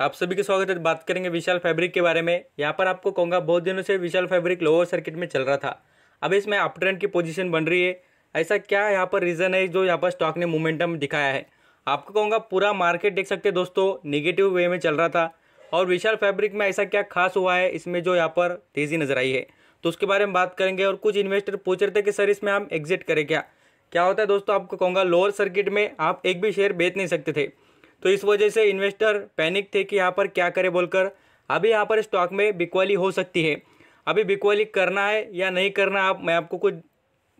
आप सभी के स्वागत है बात करेंगे विशाल फैब्रिक के बारे में यहाँ पर आपको कहूँगा बहुत दिनों से विशाल फैब्रिक लोअर सर्किट में चल रहा था अब इसमें अप ट्रेंड की पोजीशन बन रही है ऐसा क्या यहाँ पर रीज़न है जो यहाँ पर स्टॉक ने मोमेंटम दिखाया है आपको कहूँगा पूरा मार्केट देख सकते दोस्तों निगेटिव वे में चल रहा था और विशाल फैब्रिक में ऐसा क्या खास हुआ है इसमें जो यहाँ पर तेज़ी नज़र आई है तो उसके बारे में बात करेंगे और कुछ इन्वेस्टर पूछ रहे थे कि सर इसमें हम एग्जिट करें क्या क्या होता है दोस्तों आपको कहूँगा लोअर सर्किट में आप एक भी शेयर बेच नहीं सकते थे तो इस वजह से इन्वेस्टर पैनिक थे कि यहाँ पर क्या करें बोलकर अभी यहाँ पर स्टॉक में बिकवाली हो सकती है अभी बिकवाली करना है या नहीं करना आप मैं आपको कुछ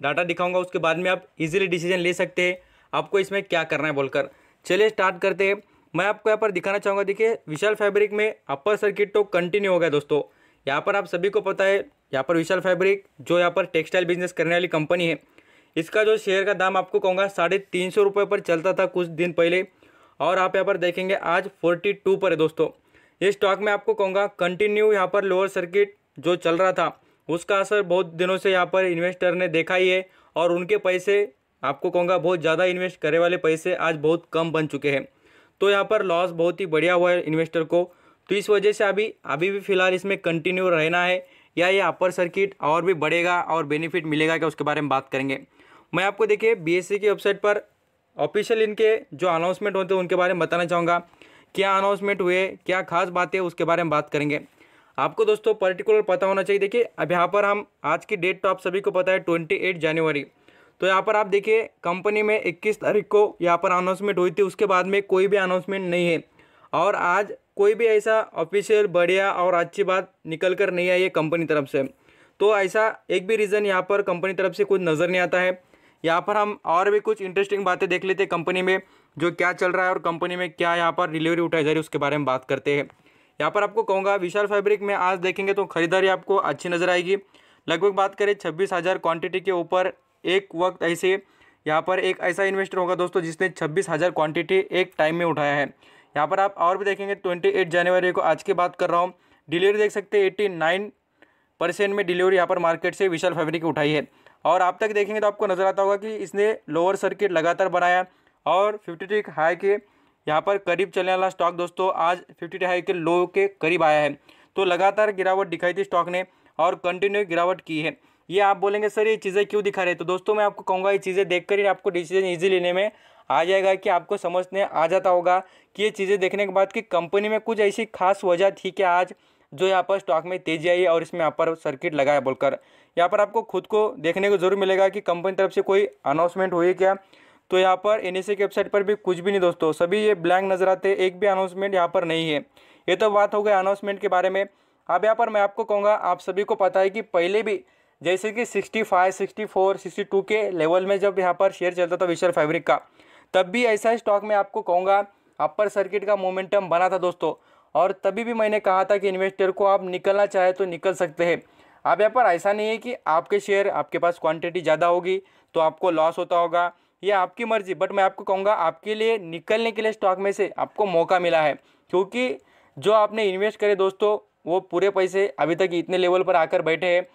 डाटा दिखाऊंगा उसके बाद में आप इजीली डिसीजन ले सकते हैं आपको इसमें क्या करना है बोलकर चलिए स्टार्ट करते हैं मैं आपको यहाँ पर दिखाना चाहूँगा देखिए विशाल फैब्रिक में अपर सर्किट तो कंटिन्यू हो गया दोस्तों यहाँ पर आप सभी को पता है यहाँ पर विशाल फैब्रिक जो यहाँ पर टेक्सटाइल बिजनेस करने वाली कंपनी है इसका जो शेयर का दाम आपको कहूँगा साढ़े तीन सौ रुपये पर चलता था कुछ दिन पहले और आप यहाँ पर देखेंगे आज 42 पर है दोस्तों ये स्टॉक में आपको कहूँगा कंटिन्यू यहाँ पर लोअर सर्किट जो चल रहा था उसका असर बहुत दिनों से यहाँ पर इन्वेस्टर ने देखा ही है और उनके पैसे आपको कहूँगा बहुत ज़्यादा इन्वेस्ट करे वाले पैसे आज बहुत कम बन चुके हैं तो यहाँ पर लॉस बहुत ही बढ़िया हुआ है इन्वेस्टर को तो इस वजह से अभी अभी भी फिलहाल इसमें कंटिन्यू रहना है या ये अपर सर्किट और भी बढ़ेगा और बेनिफिट मिलेगा क्या उसके बारे में बात करेंगे मैं आपको देखिए बीएससी e की वेबसाइट पर ऑफिशियल इनके जो अनाउंसमेंट होते हैं उनके बारे में बताना चाहूँगा क्या अनाउंसमेंट हुए क्या खास बातें उसके बारे में बात करेंगे आपको दोस्तों पर्टिकुलर पता होना चाहिए देखिए अब यहाँ पर हम आज की डेट तो आप सभी को पता है ट्वेंटी एट जनवरी तो यहाँ पर आप देखिए कंपनी में इक्कीस तारीख को यहाँ पर अनाउंसमेंट हुई थी उसके बाद में कोई भी अनाउंसमेंट नहीं है और आज कोई भी ऐसा ऑफिशियल बढ़िया और अच्छी बात निकल कर नहीं आई है कंपनी तरफ से तो ऐसा एक भी रीज़न यहाँ पर कंपनी तरफ से कुछ नज़र नहीं आता है यहाँ पर हम और भी कुछ इंटरेस्टिंग बातें देख लेते हैं कंपनी में जो क्या चल रहा है और कंपनी में क्या यहाँ पर डिलीवरी उठाई जा रही है उसके बारे में बात करते हैं यहाँ पर आपको कहूँगा विशाल फैब्रिक में आज देखेंगे तो खरीदारी आपको अच्छी नज़र आएगी लगभग बात करें छब्बीस हज़ार क्वान्टिटी के ऊपर एक वक्त ऐसे यहाँ पर एक ऐसा इन्वेस्टर होगा दोस्तों जिसने छब्बीस हज़ार क्वान्टिटी एक टाइम में उठाया है यहाँ पर आप और भी देखेंगे ट्वेंटी एट जनवरी को आज की बात कर रहा हूँ डिलीवरी देख सकते हैं एट्टी नाइन परसेंट में डिलीवरी यहाँ पर मार्केट से विशाल फैब्रिक उठाई है और आप तक देखेंगे तो आपको नज़र आता होगा कि इसने लोअर सर्किट लगातार बनाया और फिफ्टी टी हाई के यहाँ पर करीब चलने वाला स्टॉक दोस्तों आज फिफ्टी टी हाई के लो के करीब आया है तो लगातार गिरावट दिखाई थी स्टॉक ने और कंटिन्यू गिरावट की है ये आप बोलेंगे सर ये चीज़ें क्यों दिखा रहे हैं तो दोस्तों मैं आपको कहूँगा ये चीज़ें देख ही आपको डिसीजन ईजी लेने में आ जाएगा कि आपको समझने आ जाता होगा कि ये चीज़ें देखने के बाद कि कंपनी में कुछ ऐसी खास वजह थी कि आज जो यहाँ पर स्टॉक में तेजी आई है और इसमें यहाँ पर सर्किट लगाया बोलकर यहाँ पर आपको खुद को देखने को जरूर मिलेगा कि कंपनी तरफ से कोई अनाउंसमेंट हुई क्या तो यहाँ पर एन की वेबसाइट पर भी कुछ भी नहीं दोस्तों सभी ये ब्लैंक नजर आते एक भी अनाउंसमेंट यहाँ पर नहीं है ये तो बात हो गई अनाउंसमेंट के बारे में अब यहाँ पर मैं आपको कहूँगा आप सभी को पता है कि पहले भी जैसे कि 65, 64, 62 के लेवल में जब यहाँ पर शेयर चलता था विशल फैब्रिक का तब भी ऐसा ही स्टॉक में आपको कहूँगा अपर सर्किट का मोमेंटम बना था दोस्तों और तभी भी मैंने कहा था कि इन्वेस्टर को आप निकलना चाहे तो निकल सकते हैं अब यहाँ पर ऐसा नहीं है कि आपके शेयर आपके पास क्वांटिटी ज़्यादा होगी तो आपको लॉस होता होगा ये आपकी मर्ज़ी बट मैं आपको कहूँगा आपके लिए निकलने के लिए स्टॉक में से आपको मौका मिला है क्योंकि जो आपने इन्वेस्ट करे दोस्तों वो पूरे पैसे अभी तक इतने लेवल पर आकर बैठे हैं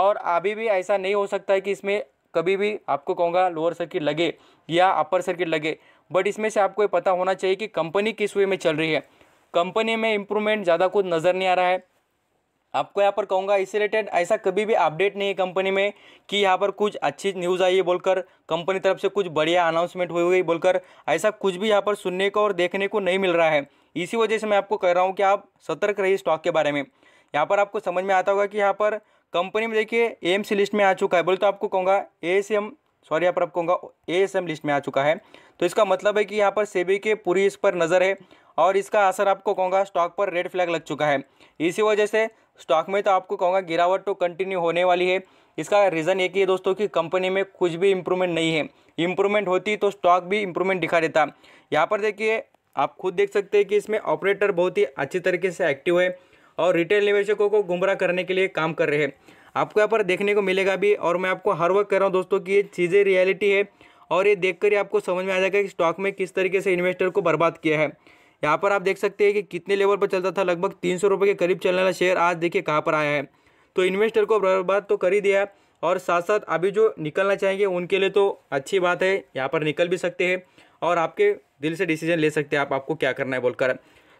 और अभी भी ऐसा नहीं हो सकता है कि इसमें कभी भी आपको कहूँगा लोअर सर्किट लगे या अपर सर्किट लगे बट इसमें से आपको ये पता होना चाहिए कि कंपनी किस वे में चल रही है कंपनी में इम्प्रूवमेंट ज़्यादा कुछ नज़र नहीं आ रहा है आपको यहाँ पर कहूँगा इस रिलेटेड ऐसा कभी भी अपडेट नहीं है कंपनी में कि यहाँ पर कुछ अच्छी न्यूज़ आई है बोलकर कंपनी तरफ से कुछ बढ़िया अनाउंसमेंट हुई हुई बोलकर ऐसा कुछ भी यहाँ पर सुनने को और देखने को नहीं मिल रहा है इसी वजह से मैं आपको कह रहा हूँ कि आप सतर्क रहिए स्टॉक के बारे में यहाँ पर आपको समझ में आता होगा कि यहाँ पर कंपनी में देखिए एम लिस्ट में आ चुका है बोल तो आपको कहूँगा ए सॉरी यहाँ पर आपको कहूँगा ए लिस्ट में आ चुका है तो इसका मतलब है कि यहाँ पर सेबी के पूरी इस पर नज़र है और इसका असर आपको कहूँगा स्टॉक पर रेड फ्लैग लग चुका है इसी वजह से स्टॉक में तो आपको कहूँगा गिरावट तो कंटिन्यू होने वाली है इसका रीज़न एक ही है दोस्तों कि कंपनी में कुछ भी इम्प्रूवमेंट नहीं है इम्प्रूवमेंट होती तो स्टॉक भी इम्प्रूवमेंट दिखा देता यहाँ पर देखिए आप खुद देख सकते हैं कि इसमें ऑपरेटर बहुत ही अच्छी तरीके से एक्टिव है और रिटेल निवेशकों को गुमराह करने के लिए काम कर रहे हैं आपको यहाँ पर देखने को मिलेगा भी और मैं आपको हर वक्त कह रहा हूँ दोस्तों कि ये चीज़ें रियलिटी है और ये देखकर ही आपको समझ में आ जाएगा कि स्टॉक में किस तरीके से इन्वेस्टर को बर्बाद किया है यहाँ पर आप देख सकते हैं कि कितने लेवल पर चलता था लगभग तीन सौ के करीब चलने वाला शेयर आज देखिए कहाँ पर आया है तो इन्वेस्टर को बर्बाद तो कर ही दिया और साथ साथ अभी जो निकलना चाहेंगे उनके लिए तो अच्छी बात है यहाँ पर निकल भी सकते हैं और आपके दिल से डिसीजन ले सकते हैं आप आपको क्या करना है बोलकर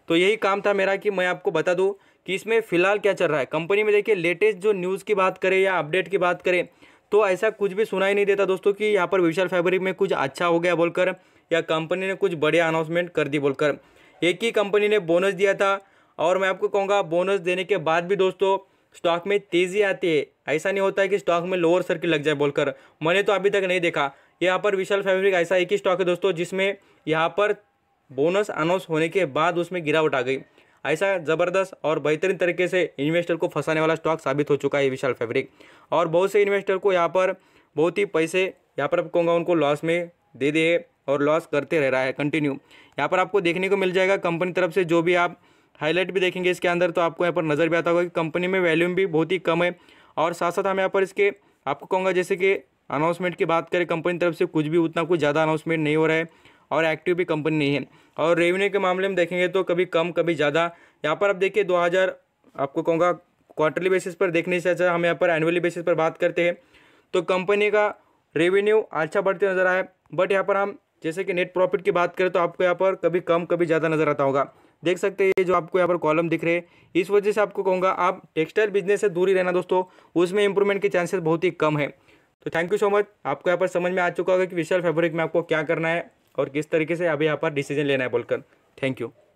तो यही काम था मेरा कि मैं आपको बता दूँ कि इसमें फ़िलहाल क्या चल रहा है कंपनी में देखिए लेटेस्ट जो न्यूज़ की बात करें या अपडेट की बात करें तो ऐसा कुछ भी सुनाई नहीं देता दोस्तों कि यहाँ पर विशाल फैब्रिक में कुछ अच्छा हो गया बोलकर या कंपनी ने कुछ बड़े अनाउंसमेंट कर दी बोलकर एक ही कंपनी ने बोनस दिया था और मैं आपको कहूँगा बोनस देने के बाद भी दोस्तों स्टॉक में तेज़ी आती है ऐसा नहीं होता है कि स्टॉक में लोअर सर्किट लग जाए बोलकर मैंने तो अभी तक नहीं देखा यहाँ पर विशाल फैब्रिक ऐसा एक ही स्टॉक है दोस्तों जिसमें यहाँ पर बोनस अनाउंस होने के बाद उसमें गिरावट आ गई ऐसा ज़बरदस्त और बेहतरीन तरीके से इन्वेस्टर को फंसाने वाला स्टॉक साबित हो चुका है विशाल फैब्रिक और बहुत से इन्वेस्टर को यहाँ पर बहुत ही पैसे यहाँ पर कहूँगा उनको लॉस में दे दिए और लॉस करते रह रहा है कंटिन्यू यहाँ पर आपको देखने को मिल जाएगा कंपनी तरफ से जो भी आप हाईलाइट भी देखेंगे इसके अंदर तो आपको यहाँ पर नज़र भी आता होगा कि कंपनी में वैल्यूम भी बहुत ही कम है और साथ साथ हम यहाँ पर इसके आपको कहूँगा जैसे कि अनाउंसमेंट की बात करें कंपनी तरफ से कुछ भी उतना कुछ ज़्यादा अनाउंसमेंट नहीं हो रहा है और एक्टिव भी कंपनी नहीं है और रेवेन्यू के मामले में देखेंगे तो कभी कम कभी ज़्यादा यहाँ पर आप देखिए 2000 आपको कहूँगा क्वार्टरली बेसिस पर देखने से अच्छा हम यहाँ पर एनुअली बेसिस पर बात करते हैं तो कंपनी का रेवेन्यू अच्छा बढ़ते नज़र आया बट यहाँ पर हम जैसे कि नेट प्रॉफिट की बात करें तो आपको यहाँ पर कभी कम कभी ज़्यादा नज़र आता होगा देख सकते हैं ये जो आपको यहाँ पर कॉलम दिख रहे हैं इस वजह से आपको कहूँगा आप टेक्सटाइल बिजनेस से दूरी रहना दोस्तों उसमें इंप्रूवमेंट के चांसेस बहुत ही कम है तो थैंक यू सो मच आपको यहाँ पर समझ में आ चुका होगा कि विशाल फैब्रिक में आपको क्या करना है और किस तरीके से अभी यहाँ पर डिसीजन लेना है बोलकर थैंक यू